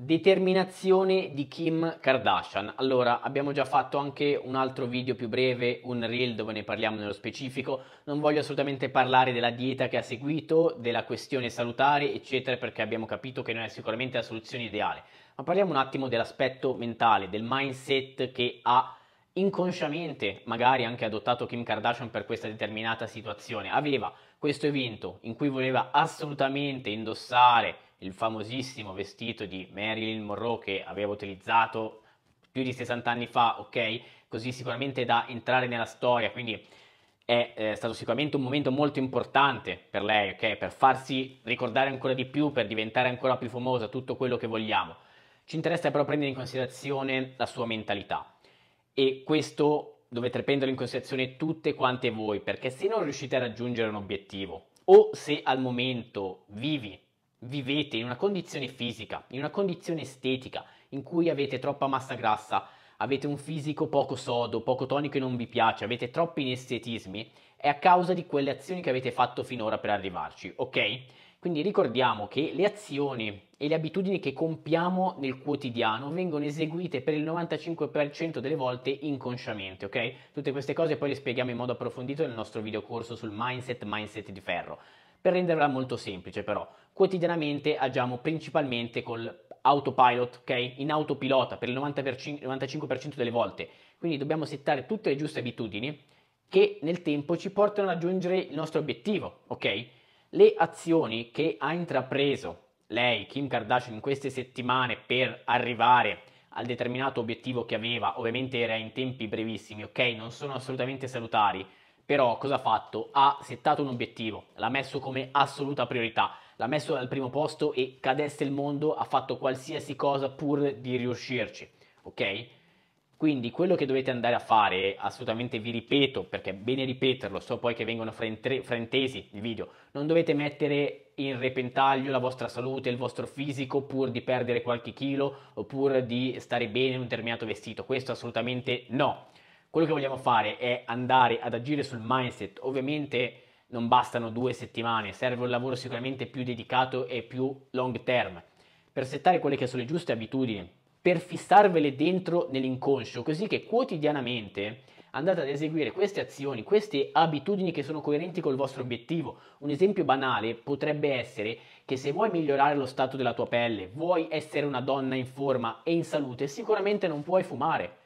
Determinazione di Kim Kardashian. Allora, abbiamo già fatto anche un altro video più breve, un reel dove ne parliamo nello specifico. Non voglio assolutamente parlare della dieta che ha seguito, della questione salutare, eccetera, perché abbiamo capito che non è sicuramente la soluzione ideale. Ma parliamo un attimo dell'aspetto mentale, del mindset che ha inconsciamente magari anche adottato Kim Kardashian per questa determinata situazione. Aveva questo evento in cui voleva assolutamente indossare il famosissimo vestito di Marilyn Monroe che aveva utilizzato più di 60 anni fa, ok? Così sicuramente da entrare nella storia, quindi è, è eh, stato sicuramente un momento molto importante per lei, ok? Per farsi ricordare ancora di più, per diventare ancora più famosa, tutto quello che vogliamo. Ci interessa però prendere in considerazione la sua mentalità e questo dovete prenderlo in considerazione tutte quante voi, perché se non riuscite a raggiungere un obiettivo o se al momento vivi, vivete in una condizione fisica, in una condizione estetica, in cui avete troppa massa grassa, avete un fisico poco sodo, poco tonico e non vi piace, avete troppi inestetismi, è a causa di quelle azioni che avete fatto finora per arrivarci, ok? Quindi ricordiamo che le azioni e le abitudini che compiamo nel quotidiano vengono eseguite per il 95% delle volte inconsciamente, ok? Tutte queste cose poi le spieghiamo in modo approfondito nel nostro video corso sul mindset, mindset di ferro. Per renderla molto semplice però, quotidianamente agiamo principalmente col autopilot, ok? In autopilota per il 95% delle volte. Quindi dobbiamo settare tutte le giuste abitudini che nel tempo ci portano a raggiungere il nostro obiettivo, ok? le azioni che ha intrapreso lei, Kim Kardashian, in queste settimane per arrivare al determinato obiettivo che aveva, ovviamente era in tempi brevissimi, ok? Non sono assolutamente salutari, però cosa ha fatto? Ha settato un obiettivo, l'ha messo come assoluta priorità, l'ha messo al primo posto e cadesse il mondo, ha fatto qualsiasi cosa pur di riuscirci, ok? Quindi quello che dovete andare a fare, assolutamente vi ripeto, perché è bene ripeterlo, so poi che vengono fraintesi il video, non dovete mettere in repentaglio la vostra salute, il vostro fisico, pur di perdere qualche chilo, oppure di stare bene in un determinato vestito, questo assolutamente no. Quello che vogliamo fare è andare ad agire sul mindset, ovviamente non bastano due settimane, serve un lavoro sicuramente più dedicato e più long term. Per settare quelle che sono le giuste abitudini per fissarvele dentro nell'inconscio, così che quotidianamente andate ad eseguire queste azioni, queste abitudini che sono coerenti col vostro obiettivo. Un esempio banale potrebbe essere che se vuoi migliorare lo stato della tua pelle, vuoi essere una donna in forma e in salute, sicuramente non puoi fumare.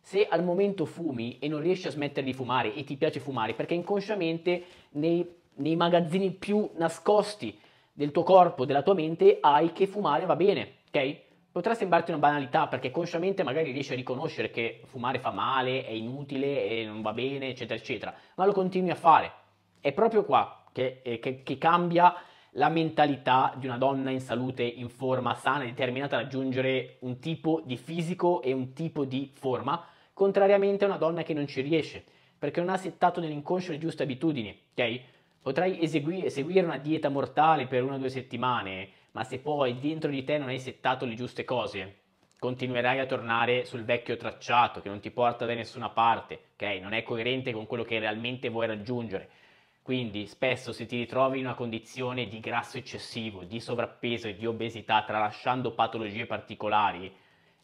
Se al momento fumi e non riesci a smettere di fumare e ti piace fumare, perché inconsciamente nei, nei magazzini più nascosti del tuo corpo, della tua mente, hai che fumare va bene, ok? Potrà sembrarti una banalità perché consciamente magari riesci a riconoscere che fumare fa male, è inutile, e eh, non va bene, eccetera, eccetera, ma lo continui a fare. È proprio qua che, eh, che, che cambia la mentalità di una donna in salute, in forma, sana, determinata a raggiungere un tipo di fisico e un tipo di forma, contrariamente a una donna che non ci riesce, perché non ha settato nell'inconscio le giuste abitudini, ok? Potrai eseguire, seguire una dieta mortale per una o due settimane, ma se poi dentro di te non hai settato le giuste cose, continuerai a tornare sul vecchio tracciato che non ti porta da nessuna parte, ok? Non è coerente con quello che realmente vuoi raggiungere. Quindi spesso se ti ritrovi in una condizione di grasso eccessivo, di sovrappeso e di obesità, tralasciando patologie particolari,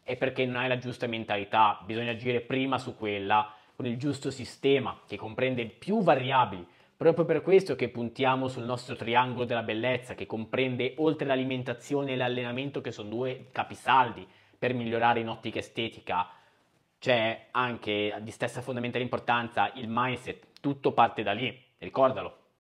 è perché non hai la giusta mentalità, bisogna agire prima su quella, con il giusto sistema che comprende più variabili Proprio per questo che puntiamo sul nostro triangolo della bellezza, che comprende oltre l'alimentazione e l'allenamento, che sono due capisaldi per migliorare in ottica estetica, c'è anche di stessa fondamentale importanza il mindset, tutto parte da lì, ricordalo.